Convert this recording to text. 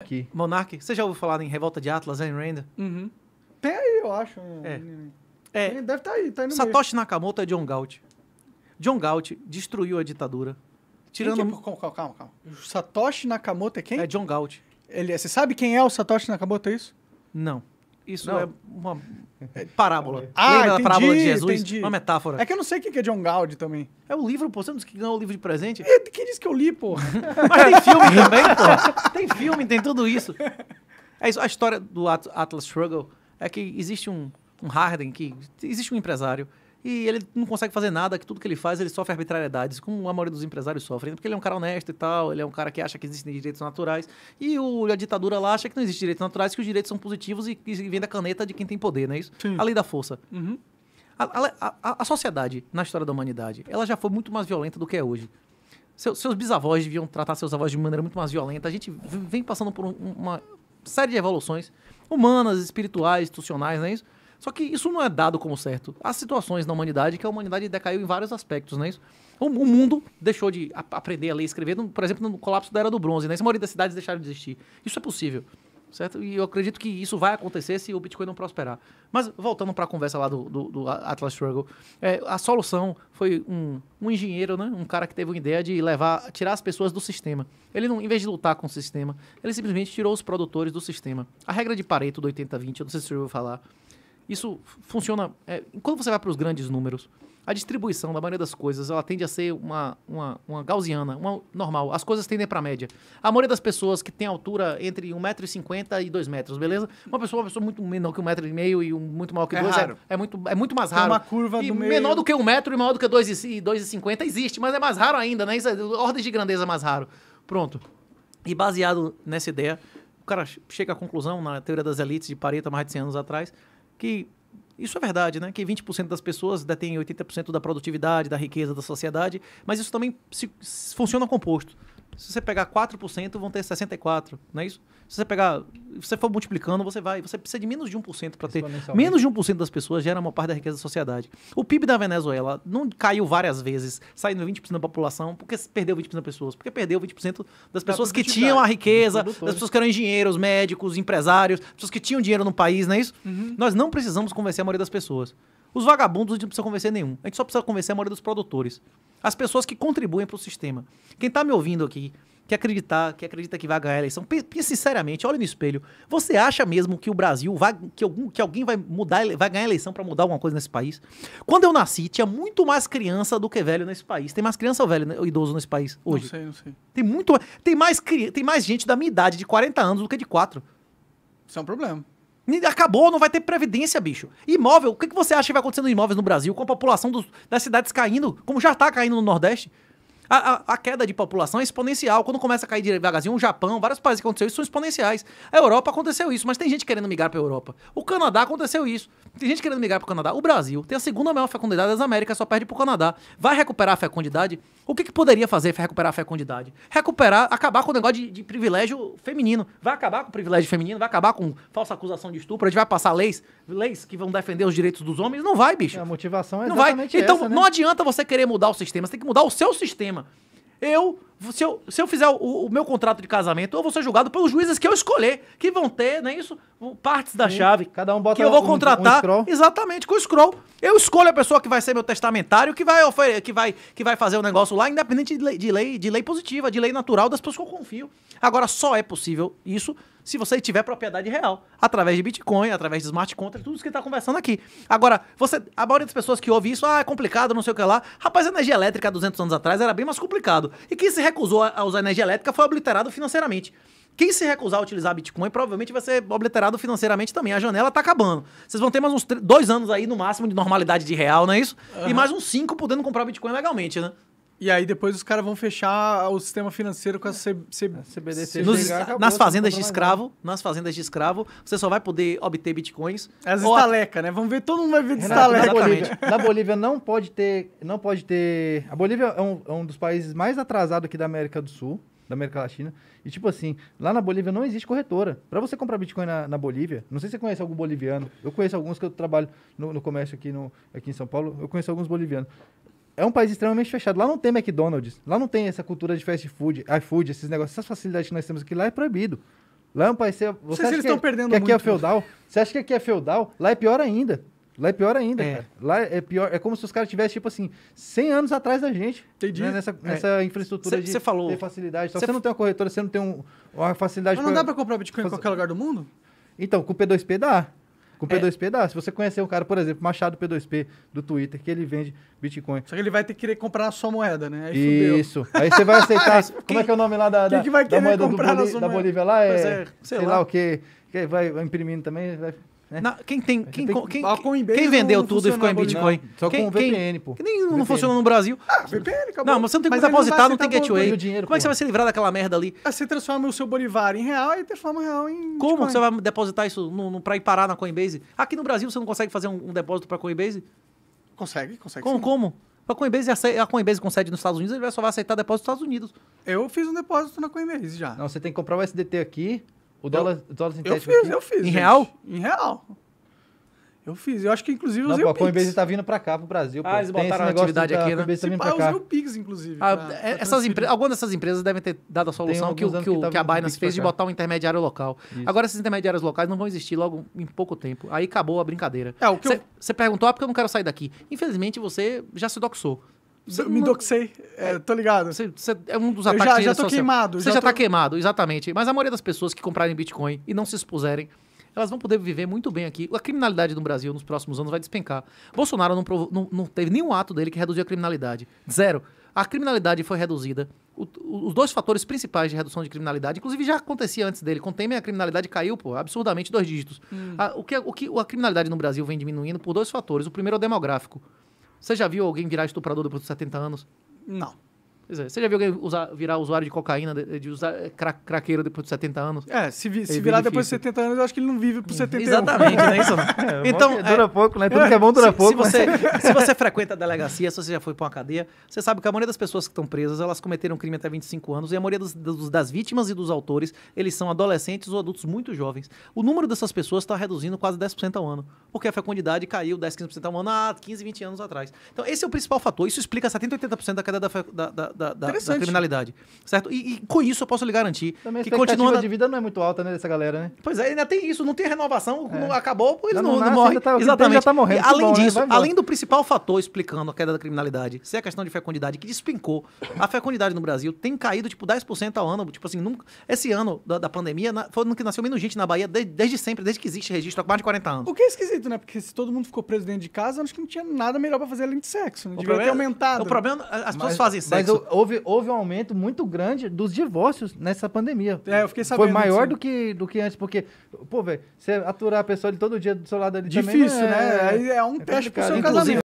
Aqui. Monark, você já ouviu falar em Revolta de Atlas, Ayn Rand? Uhum. Tem aí, eu acho. É. é. Deve estar tá aí, tá aí no Satoshi Nakamoto é John Galt. John Galt destruiu a ditadura. É Tirando... Calma, calma, calma. Satoshi Nakamoto é quem? É John Galt. Ele, é, você sabe quem é o Satoshi Nakamoto, é isso? Não. Isso não. é uma parábola. Ah, Lembra entendi, da parábola de Jesus? Entendi. Uma metáfora. É que eu não sei o que é John Gaudi também. É o livro, pô. Você não disse que ganhou o livro de presente? É, quem disse que eu li, pô? Mas tem filme também, pô. Tem filme, tem tudo isso. É isso. A história do Atlas Shrugged é que existe um, um Harden que... Existe um empresário e ele não consegue fazer nada, que tudo que ele faz ele sofre arbitrariedades, como a maioria dos empresários sofrem, né? porque ele é um cara honesto e tal, ele é um cara que acha que existem direitos naturais, e o, a ditadura lá acha que não existem direitos naturais, que os direitos são positivos e que vem da caneta de quem tem poder, não é isso? Sim. A lei da força. Uhum. A, a, a, a, sociedade, na história da humanidade, ela já foi muito mais violenta do que é hoje. Seu, seus bisavós deviam tratar seus avós de maneira muito mais violenta. A gente vem passando por um, uma série de evoluções humanas, espirituais, institucionais, não é isso? Só que isso não é dado como certo. Há situações na humanidade que a humanidade decaiu em vários aspectos, não é isso? O, mundo deixou de aprender a ler e escrever, por exemplo, no colapso da Era do Bronze, né? Essa maioria das cidades deixaram de existir. Isso é possível, certo? E eu acredito que isso vai acontecer se o Bitcoin não prosperar. Mas voltando para a conversa lá do, do, do Atlas Struggle, é, a solução foi um, um, engenheiro, né? Um cara que teve uma ideia de levar, tirar as pessoas do sistema. Ele não, em vez de lutar com o sistema, ele simplesmente tirou os produtores do sistema. A regra de Pareto do 80-20, eu não sei se você ouviu falar. Isso funciona. É, quando você vai para os grandes números, a distribuição da maioria das coisas ela tende a ser uma, uma, uma gaussiana, uma normal. As coisas tendem para a média. A maioria das pessoas que tem altura entre 1,50m e 2 metros, beleza? Uma pessoa, uma pessoa muito menor que 1,5m e um, muito maior que 2 é, é, é, muito, é muito mais raro. Tem uma curva e do menor do que 1 metro e maior do que 2,50 existe, mas é mais raro ainda, né? Isso é, ordens de grandeza mais raro. Pronto. E baseado nessa ideia, o cara chega à conclusão, na teoria das elites de Pareto, há mais de 100 anos atrás, que isso é verdade, né? Que 20% das pessoas detêm 80% da produtividade, da riqueza da sociedade, mas isso também se, se funciona composto. Se você pegar 4%, vão ter 64, não é isso? Se você pegar, se você for multiplicando, você vai, você precisa de menos de 1% para ter. Menos de 1% das pessoas gera uma parte da riqueza da sociedade. O PIB da Venezuela não caiu várias vezes, saindo 20% da população, porque perdeu 20% das pessoas, porque perdeu 20% das tá pessoas que tinham a riqueza, das pessoas que eram engenheiros, médicos, empresários, pessoas que tinham dinheiro no país, não é isso? Uhum. Nós não precisamos convencer a maioria das pessoas. Os vagabundos a gente não precisa convencer nenhum. A gente só precisa convencer a maioria dos produtores. As pessoas que contribuem para o sistema. Quem está me ouvindo aqui, que acreditar, que acredita que vai ganhar a eleição, pense sinceramente, olhe no espelho. Você acha mesmo que o Brasil vai, que, algum, que alguém vai mudar, vai ganhar a eleição para mudar alguma coisa nesse país? Quando eu nasci, tinha muito mais criança do que velho nesse país. Tem mais criança ou velho né, ou idoso nesse país hoje? Não sei, não sei. Tem muito, tem mais tem mais gente da minha idade de 40 anos do que de 4. Isso é um problema. Acabou, não vai ter previdência, bicho. Imóvel, o que, que você acha que vai acontecer nos imóveis no Brasil com a população dos, das cidades caindo, como já tá caindo no Nordeste? A, a, a, queda de população é exponencial. Quando começa a cair devagarzinho, o Japão, vários países que aconteceu isso são exponenciais. A Europa aconteceu isso, mas tem gente querendo migrar para a Europa. O Canadá aconteceu isso. Tem gente querendo migrar para o Canadá. O Brasil tem a segunda maior fecundidade das Américas, só perde para o Canadá. Vai recuperar a fecundidade? O que, que poderia fazer para recuperar a fecundidade? Recuperar, acabar com o negócio de, de, privilégio feminino. Vai acabar com o privilégio feminino, vai acabar com falsa acusação de estupro, a gente vai passar leis, leis que vão defender os direitos dos homens. Não vai, bicho. É, a motivação é não vai. Então, essa, né? não adianta você querer mudar o sistema, você tem que mudar o seu sistema. Eu se eu, se eu fizer o, o, meu contrato de casamento, eu vou ser julgado pelos juízes que eu escolher, que vão ter, não é isso? Partes da Sim, chave. Cada um bota Que eu vou contratar. Um, um exatamente, com o scroll. Eu escolho a pessoa que vai ser meu testamentário, que vai, que vai, que vai fazer o negócio lá, independente de lei, de lei, de lei positiva, de lei natural das pessoas que eu confio. Agora, só é possível isso se você tiver propriedade real, através de Bitcoin, através de smart contract, tudo isso que está conversando aqui. Agora, você, a maioria das pessoas que ouve isso, ah, é complicado, não sei o que lá. Rapaz, energia elétrica há 200 anos atrás era bem mais complicado. E que se recusou a usar energia elétrica foi obliterado financeiramente. Quem se recusar a utilizar Bitcoin provavelmente vai ser obliterado financeiramente também. A janela está acabando. Vocês vão ter mais uns dois anos aí no máximo de normalidade de real, não é isso? Uhum. E mais uns cinco podendo comprar Bitcoin legalmente, né? E aí depois os caras vão fechar o sistema financeiro com a, C, C, a CBDC. Nos, chegar, nas fazendas de escravo, nas fazendas de escravo, você só vai poder obter bitcoins. As estaleca, a... né? Vamos ver, todo mundo vai ver de estaleca. Na Bolívia, na Bolívia não pode ter, não pode ter. A Bolívia é um, é um dos países mais atrasados aqui da América do Sul, da América Latina. E tipo assim, lá na Bolívia não existe corretora. Para você comprar Bitcoin na, na, Bolívia, não sei se você conhece algum boliviano. Eu conheço alguns que eu trabalho no, no comércio aqui, no, aqui em São Paulo. Eu conheço alguns bolivianos é um país extremamente fechado. Lá não tem McDonald's, lá não tem essa cultura de fast food, iFood, esses negócios, essas facilidades que nós temos aqui lá é proibido. Lá é um país. Você não sei se eles estão é, perdendo que muito. aqui é feudal? Você acha que aqui é feudal? Lá é pior ainda. Lá é pior ainda, é. cara. Lá é pior. É como se os caras tivessem, tipo assim, 100 anos atrás da gente. Entendi. Né? Nessa, é. infraestrutura cê, de cê falou. facilidade. Então, você não tem uma corretora, você não tem um, uma facilidade. Mas não pra... dá pra comprar Bitcoin Faz... em qualquer lugar do mundo? Então, com o P2P dá. Com o P2P é. dá. Se você conhecer um cara, por exemplo, Machado P2P do Twitter, que ele vende Bitcoin. Só que ele vai ter que querer comprar a sua moeda, né? Aí Isso. Aí você vai aceitar. quem, como é que é o nome lá da, da, que vai da moeda do Boli, da Bolívia lá? É, é, sei, sei, lá. o quê. que vai imprimindo também. Vai, né? quem tem, quem, tem quem, quem, vendeu tudo e ficou em Bitcoin? Não, só quem, com o VPN, pô. Que nem VPN. não funciona no Brasil. Ah, VPN, acabou. Não, mas você não tem como depositar, não, tem gateway. Dinheiro, como é que você vai se livrar daquela merda ali? Ah, você transforma o seu Bolivar em real e transforma o real em. Como Bitcoin? você vai depositar isso no, no, pra ir parar na Coinbase? Aqui no Brasil você não consegue fazer um, um depósito pra Coinbase? Consegue, consegue. Como? como? A Coinbase, a Coinbase concede nos Estados Unidos, ele vai só vai aceitar depósito nos Estados Unidos. Eu fiz um depósito na Coinbase já. Não, você tem que comprar o SDT aqui, o dólar, eu, dólar sintético. Eu fiz, aqui, eu fiz. Em gente. real? Em real. Eu fiz. Eu acho que inclusive usei não, pô, o Pix. A Coinbase tá vindo para cá, pro Brasil. Ah, pô. eles botaram a atividade aqui, né? Coinbase tá vindo pra cá. Ah, né? Eu usei o Pix, inclusive. Ah, pra, é, pra essas empre... Algumas dessas empresas devem ter dado a solução que, que, que, tá que, a Binance fez de botar um intermediário local. Isso. Agora esses intermediários locais não vão existir logo em pouco tempo. Aí acabou a brincadeira. É, o que Você eu... perguntou, ah, porque eu não quero sair daqui. Infelizmente você já se doxou me doxei. É, é, tô ligado. Você, é um dos ataques. Eu já, já tô queimado. Você já, já tá tô... tá queimado, exatamente. Mas a maioria das pessoas que comprarem Bitcoin e não se expuserem, elas vão poder viver muito bem aqui. A criminalidade no Brasil nos próximos anos vai despencar. Bolsonaro não, provo... não, não teve nenhum ato dele que reduziu a criminalidade. Zero. A criminalidade foi reduzida. O, os dois fatores principais de redução de criminalidade, inclusive já acontecia antes dele, com Temer a criminalidade caiu, pô, absurdamente dois dígitos. Hum. A, o, que, o que a criminalidade no Brasil vem diminuindo por dois fatores. O primeiro é o demográfico. Você já viu alguém virar estuprador depois dos 70 anos? Não. Pois é. Você já viu alguém usar, virar usuário de cocaína, de, de usar eh, cra, craqueiro depois de 70 anos? É, se, vi, se virar depois de 70 anos, eu acho que ele não vive por 70 uhum. anos. Exatamente, né? Isso, é, é então, é, dura é, pouco, né? Tudo que é bom dura se, pouco. Se né? mas... você, se você frequenta a delegacia, se você já foi para uma cadeia, você sabe que a maioria das pessoas que estão presas, elas cometeram crime até 25 anos e a maioria dos, dos, das vítimas e dos autores, eles são adolescentes ou adultos muito jovens. O número dessas pessoas está reduzindo quase 10% ao ano, porque a fecundidade caiu 10, 15% ao ano há 15, 20 anos atrás. Então, esse é o principal fator. Isso explica 70, 80% da queda da, da, da da, da, da criminalidade. Certo? E, e, com isso eu posso lhe garantir. Também a que de vida não é muito alta, né, dessa galera, né? Pois é, ainda tem isso, não tem renovação, é. acabou, eles não, não, não morrem. Tá, Exatamente. Já tá morrendo, tá além bom, né? disso, né? além do principal fator explicando a queda da criminalidade, ser a é questão de fecundidade, que despencou. A fecundidade no Brasil tem caído, tipo, 10% ao ano. Tipo assim, nunca... esse ano da, da pandemia na... foi no que nasceu menos gente na Bahia desde, desde sempre, desde que existe registro, há mais de 40 anos. O que é esquisito, né? Porque se todo mundo ficou preso dentro de casa, acho que não tinha nada melhor pra fazer além de sexo. Não né? o problema, ter é- aumentado. O problema, é, as pessoas fazem sexo houve, houve um aumento muito grande dos divórcios nessa pandemia. É, eu fiquei sabendo. Foi maior do, que, do que antes, porque, pô, velho, você aturar a pessoa de todo dia do seu lado ali Difícil, também, né? É, é, é um é teste pro seu casamento.